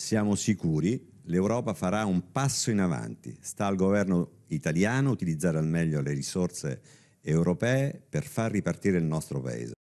Siamo sicuri, l'Europa farà un passo in avanti. Sta al governo italiano utilizzare al meglio le risorse europee per far ripartire il nostro Paese.